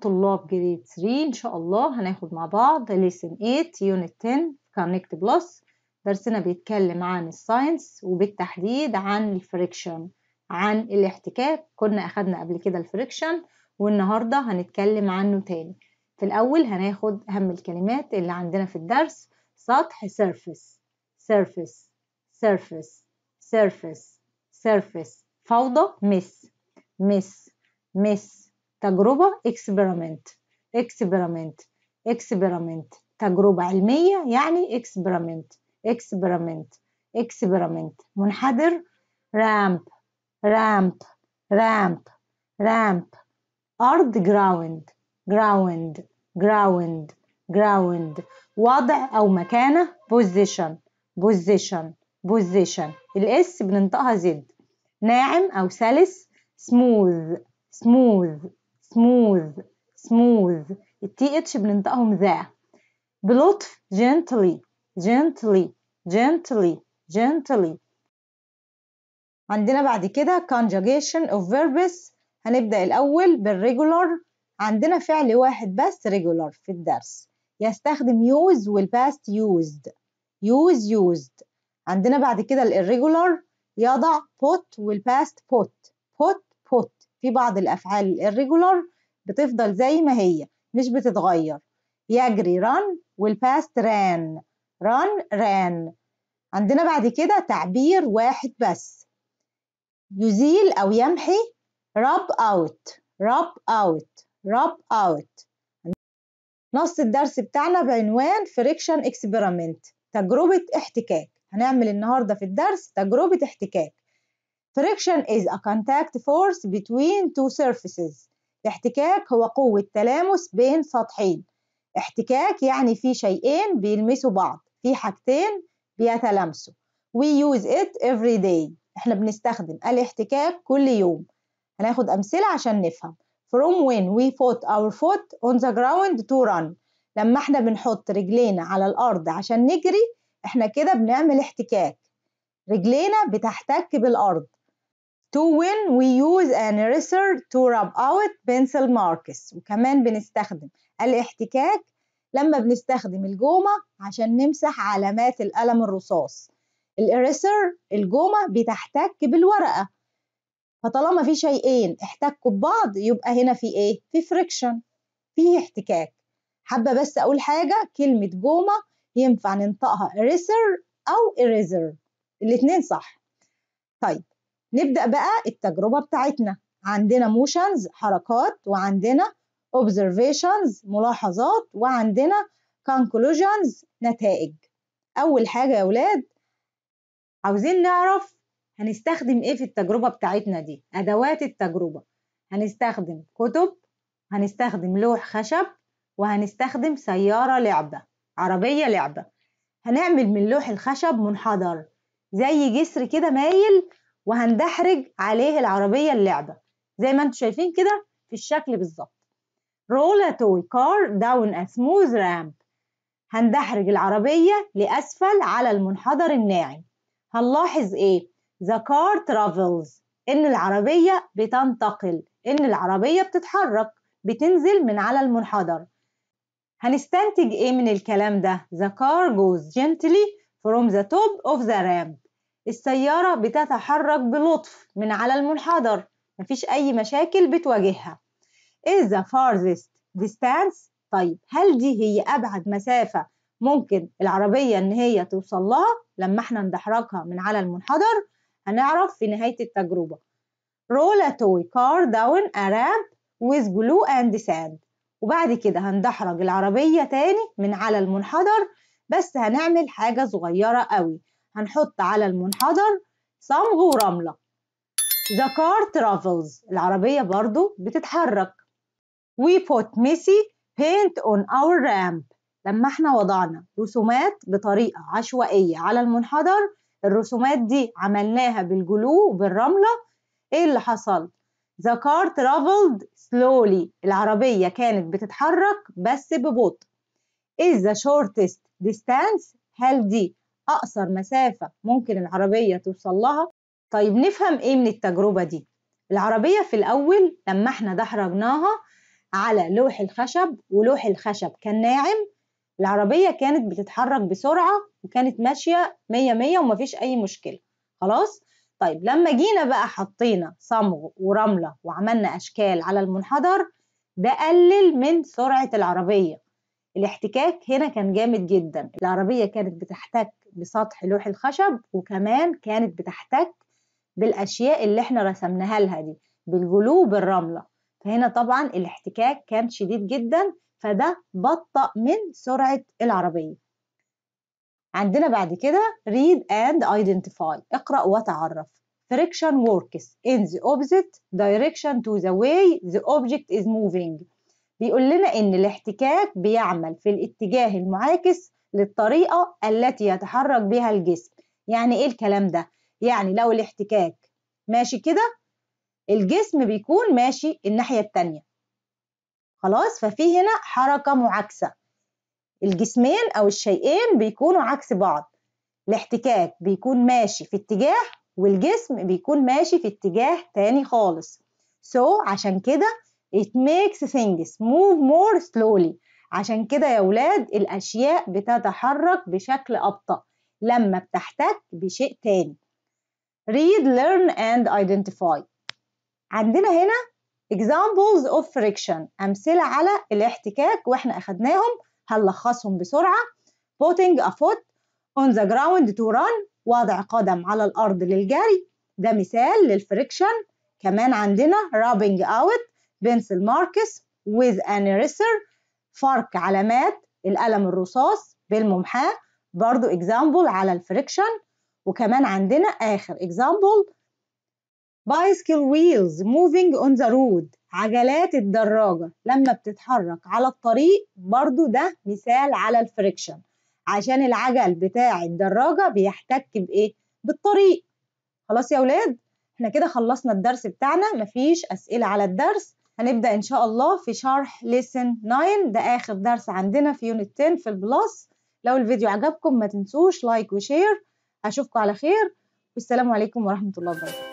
طلاب جريد 3 إن شاء الله هناخد مع بعض ليسن 8 يونت 10 كونكت بلس درسنا بيتكلم عن الساينس وبالتحديد عن الفريكشن عن الاحتكاك كنا أخدنا قبل كده الفريكشن والنهاردة هنتكلم عنه تاني في الأول هناخد أهم الكلمات اللي عندنا في الدرس سطح سيرفيس سيرفيس سيرفيس سيرفيس سيرفيس فوضى مس مس مس تجربة اكسبيرمنت اكسبيرمنت اكسبيرمنت تجربة علمية يعني اكسبيرمنت اكسبيرمنت اكسبيرمنت منحدر رامب رامب رامب رامب أرض جراوند جراوند جراوند ground وضع أو مكانة position position position الاس بننطقها زد ناعم أو سلس smooth smooth smooth smooth التي اتش بننطقهم ذا بلطف gently gently gently gently عندنا بعد كده conjugation of verbs هنبدأ الأول بالregular عندنا فعل واحد بس regular في الدرس يستخدم use والباست used use used عندنا بعد كده الirregular يضع put والباست put put في بعض الافعال الريجولار بتفضل زي ما هي مش بتتغير يجري ران والباست ران ران ران عندنا بعد كده تعبير واحد بس يزيل او يمحي rub اوت rub اوت rub اوت نص الدرس بتاعنا بعنوان فريكشن اكسبيرمنت تجربة احتكاك هنعمل النهاردة في الدرس تجربة احتكاك friction is a contact force between two surfaces الاحتكاك هو قوة تلامس بين سطحين احتكاك يعني في شيئين بيلمسوا بعض في حاجتين بيتلامسوا we use it every day احنا بنستخدم الاحتكاك كل يوم هناخد أمثلة عشان نفهم from when we put our foot on the ground to run لما احنا بنحط رجلينا على الأرض عشان نجري احنا كده بنعمل احتكاك رجلينا بتحتك بالأرض to win we use an eraser to rub out pencil marks وكمان بنستخدم الاحتكاك لما بنستخدم الجومة عشان نمسح علامات القلم الرصاص الإريسر الجومة بتحتك بالورقة فطالما في شيئين احتكوا ببعض يبقى هنا في ايه؟ في فريكشن فيه احتكاك حابة بس أقول حاجة كلمة جومة ينفع ننطقها إريسر أو إريزر الاتنين صح طيب نبدأ بقى التجربة بتاعتنا عندنا موشنز حركات وعندنا observations ملاحظات وعندنا conclusions نتائج أول حاجة يا ولاد عاوزين نعرف هنستخدم إيه في التجربة بتاعتنا دي أدوات التجربة هنستخدم كتب هنستخدم لوح خشب وهنستخدم سيارة لعبة عربية لعبة هنعمل من لوح الخشب منحدر زي جسر كده مايل وهندحرج عليه العربية اللعبة زي ما انتم شايفين كده في الشكل بالظبط roll a toy car down a smooth ramp هندحرج العربية لأسفل على المنحدر الناعم هنلاحظ إيه؟ The car travels إن العربية بتنتقل إن العربية بتتحرك بتنزل من على المنحدر هنستنتج إيه من الكلام ده؟ The car goes gently from the top of the ramp السيارة بتتحرك بلطف من على المنحدر مفيش أي مشاكل بتواجهها is the farthest distance طيب هل دي هي أبعد مسافة ممكن العربية إن هي توصل لها لما احنا ندحرجها من على المنحدر هنعرف في نهاية التجربة roll a toy car down a ramp with glue and sand وبعد كده هندحرج العربية تاني من على المنحدر بس هنعمل حاجة صغيرة قوي هنحط على المنحدر صمغ ورملة The car travels العربية برضو بتتحرك We put messy paint on our ramp لما احنا وضعنا رسومات بطريقة عشوائية على المنحدر الرسومات دي عملناها بالجلو وبالرملة ايه اللي حصل؟ The car traveled slowly العربية كانت بتتحرك بس ببطء is the shortest distance هل دي أقصر مسافة ممكن العربية توصل لها طيب نفهم إيه من التجربة دي العربية في الأول لما احنا دحرجناها على لوح الخشب ولوح الخشب كان ناعم العربية كانت بتتحرك بسرعة وكانت ماشية مية مية ومفيش أي مشكلة خلاص طيب لما جينا بقى حطينا صمغ ورملة وعملنا أشكال على المنحدر ده قلل من سرعة العربية الاحتكاك هنا كان جامد جدا العربية كانت بتحتك بسطح لوح الخشب وكمان كانت بتحتك بالأشياء اللي احنا رسمناها لها دي بالجلوب الرملة فهنا طبعا الاحتكاك كان شديد جدا فده بطأ من سرعة العربية عندنا بعد كده read and identify اقرأ وتعرف friction works in the opposite direction to the way the object is moving بيقول لنا إن الاحتكاك بيعمل في الاتجاه المعاكس للطريقة التي يتحرك بها الجسم يعني إيه الكلام ده؟ يعني لو الاحتكاك ماشي كده الجسم بيكون ماشي الناحية التانية خلاص ففي هنا حركة معاكسة الجسمين أو الشيئين بيكونوا عكس بعض الاحتكاك بيكون ماشي في اتجاه والجسم بيكون ماشي في اتجاه تاني خالص سو so, عشان كده it makes things move more slowly عشان كده يا ولاد الأشياء بتتحرك بشكل أبطأ لما بتحتك بشيء تاني read, learn and identify عندنا هنا examples of friction أمثلة على الاحتكاك وإحنا أخدناهم هنلخصهم بسرعة putting a foot on the ground to run وضع قدم على الأرض للجري ده مثال للفريكشن كمان عندنا rubbing out بنسل ماركس with an eraser فرك علامات القلم الرصاص بالممحاة برضو example على الفريكشن وكمان عندنا آخر example bicycle wheels moving on the road عجلات الدراجة لما بتتحرك على الطريق برضو ده مثال على الفريكشن عشان العجل بتاع الدراجة بيحتك بإيه؟ بالطريق خلاص يا ولاد احنا كده خلصنا الدرس بتاعنا مفيش أسئلة على الدرس هنبدأ إن شاء الله في شرح ليسن 9 ده آخر درس عندنا في يونت 10 في البلس لو الفيديو عجبكم ما تنسوش لايك وشير أشوفكم على خير والسلام عليكم ورحمة الله وبركاته